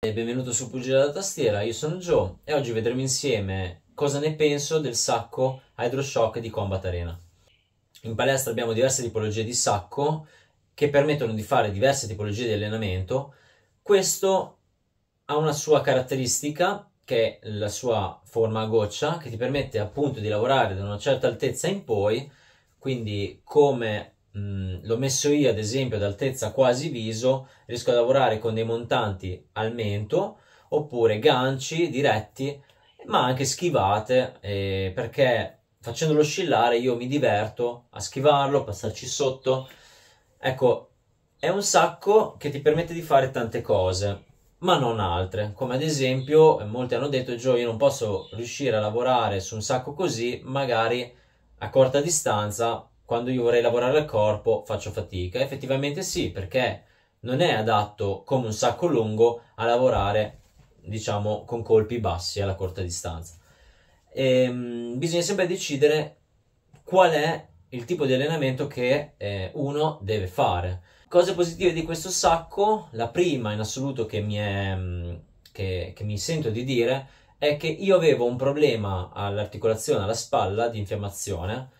Benvenuto su Pugile da Tastiera, io sono Joe e oggi vedremo insieme cosa ne penso del sacco Hydroshock di Combat Arena. In palestra abbiamo diverse tipologie di sacco che permettono di fare diverse tipologie di allenamento. Questo ha una sua caratteristica che è la sua forma a goccia che ti permette appunto di lavorare da una certa altezza in poi, quindi come Mm, l'ho messo io ad esempio ad altezza quasi viso, riesco a lavorare con dei montanti al mento oppure ganci diretti ma anche schivate eh, perché facendolo oscillare io mi diverto a schivarlo, a passarci sotto. Ecco, è un sacco che ti permette di fare tante cose, ma non altre. Come ad esempio, molti hanno detto, Gio io non posso riuscire a lavorare su un sacco così, magari a corta distanza quando io vorrei lavorare al corpo faccio fatica. Effettivamente sì, perché non è adatto come un sacco lungo a lavorare, diciamo, con colpi bassi alla corta distanza. E, ehm, bisogna sempre decidere qual è il tipo di allenamento che eh, uno deve fare. Cose positive di questo sacco, la prima in assoluto che mi, è, mm, che, che mi sento di dire è che io avevo un problema all'articolazione, alla spalla di infiammazione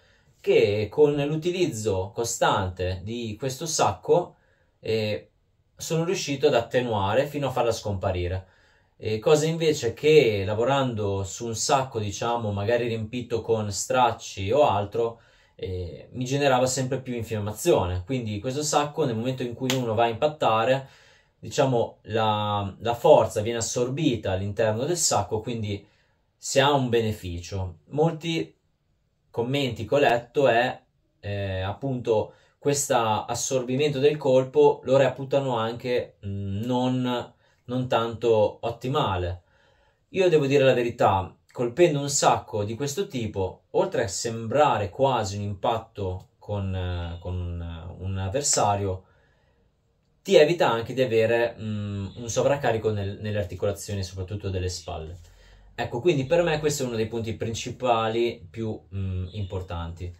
che con l'utilizzo costante di questo sacco eh, sono riuscito ad attenuare fino a farla scomparire. Eh, cosa invece che lavorando su un sacco, diciamo, magari riempito con stracci o altro, eh, mi generava sempre più infiammazione. Quindi questo sacco, nel momento in cui uno va a impattare, diciamo, la, la forza viene assorbita all'interno del sacco, quindi si ha un beneficio. Molti commenti che ho letto è eh, appunto questo assorbimento del colpo lo reputano anche non, non tanto ottimale. Io devo dire la verità, colpendo un sacco di questo tipo, oltre a sembrare quasi un impatto con, con un, un, avversario, ti evita anche di avere mh, un sovraccarico nel, nelle articolazioni, soprattutto delle spalle. Ecco, quindi per me questo è uno dei punti principali più mh, mm, importanti.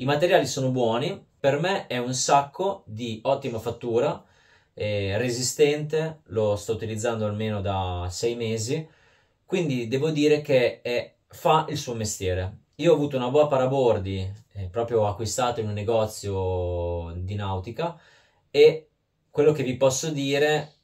I materiali sono buoni, per me è un sacco di ottima fattura, eh, resistente, lo sto utilizzando almeno da sei mesi, quindi devo dire che è, fa il suo mestiere. Io ho avuto una boa parabordi, eh, proprio acquistata in un negozio di nautica, e quello che vi posso dire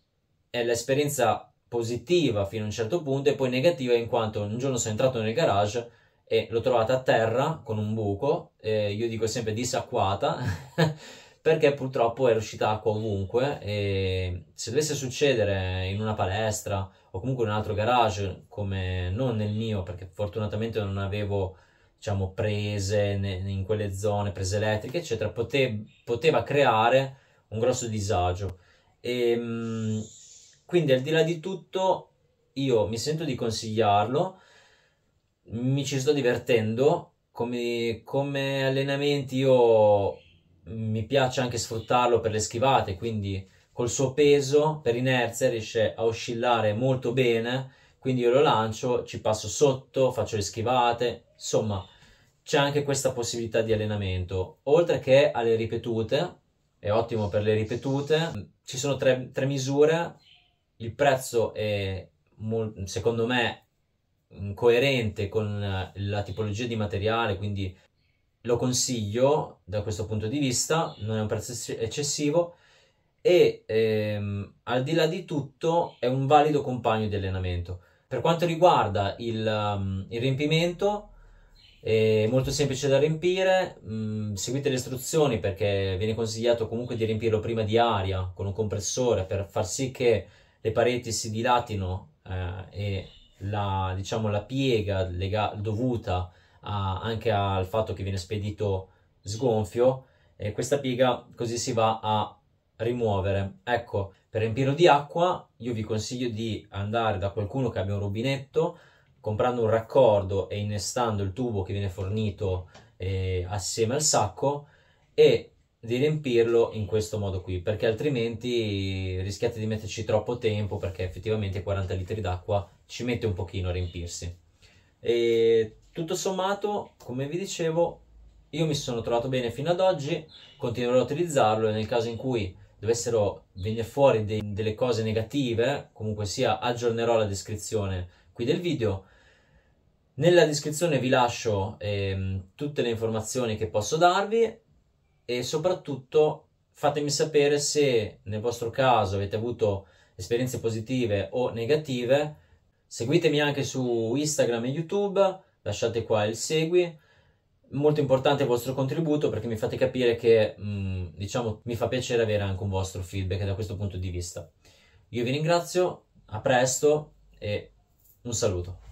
è l'esperienza positiva fino a un certo punto e poi negativa in quanto un giorno sono entrato nel garage e l'ho trovata a terra con un buco, io dico sempre disacquata, perché purtroppo è uscita acqua ovunque e se dovesse succedere in una palestra o comunque in un altro garage, come non nel mio, perché fortunatamente non avevo diciamo, prese in quelle zone, prese elettriche, eccetera, poteva creare un grosso disagio. E, ehm, quindi al di là di tutto io mi sento di consigliarlo, mi ci sto divertendo, come, come allenamenti io mi piace anche sfruttarlo per le schivate, quindi col suo peso per inerzia riesce a oscillare molto bene, quindi io lo lancio, ci passo sotto, faccio le schivate, insomma c'è anche questa possibilità di allenamento, oltre che alle ripetute, è ottimo per le ripetute, ci sono tre, tre misure il prezzo è, secondo me, coerente con eh, la tipologia di materiale, quindi lo consiglio da questo punto di vista, non è un prezzo eccessivo e ehm, al di là di tutto è un valido compagno di allenamento. Per quanto riguarda il, um, il riempimento, è molto semplice da riempire, mh, mm, seguite le istruzioni perché viene consigliato comunque di riempirlo prima di aria con un compressore per far sì che le pareti si dilatino eh, e la, diciamo, la piega lega- dovuta a, anche al fatto che viene spedito sgonfio, e questa piega così si va a rimuovere. Ecco, per riempirlo di acqua io vi consiglio di andare da qualcuno che abbia un rubinetto, comprando un raccordo e innestando il tubo che viene fornito eh, assieme al sacco e di riempirlo in questo modo qui perché altrimenti rischiate di metterci troppo tempo perché effettivamente 40 litri d'acqua ci mette un pochino a riempirsi e tutto sommato come vi dicevo io mi sono trovato bene fino ad oggi continuerò a utilizzarlo e nel caso in cui dovessero venire fuori dei, delle cose negative comunque sia aggiornerò la descrizione qui del video nella descrizione vi lascio ehm, tutte le informazioni che posso darvi e soprattutto fatemi sapere se nel vostro caso avete avuto esperienze positive o negative. Seguitemi anche su Instagram e YouTube, lasciate qua il segui. Molto importante il vostro contributo perché mi fate capire che, mh, mm, diciamo, mi fa piacere avere anche un vostro feedback da questo punto di vista. Io vi ringrazio, a presto e un saluto.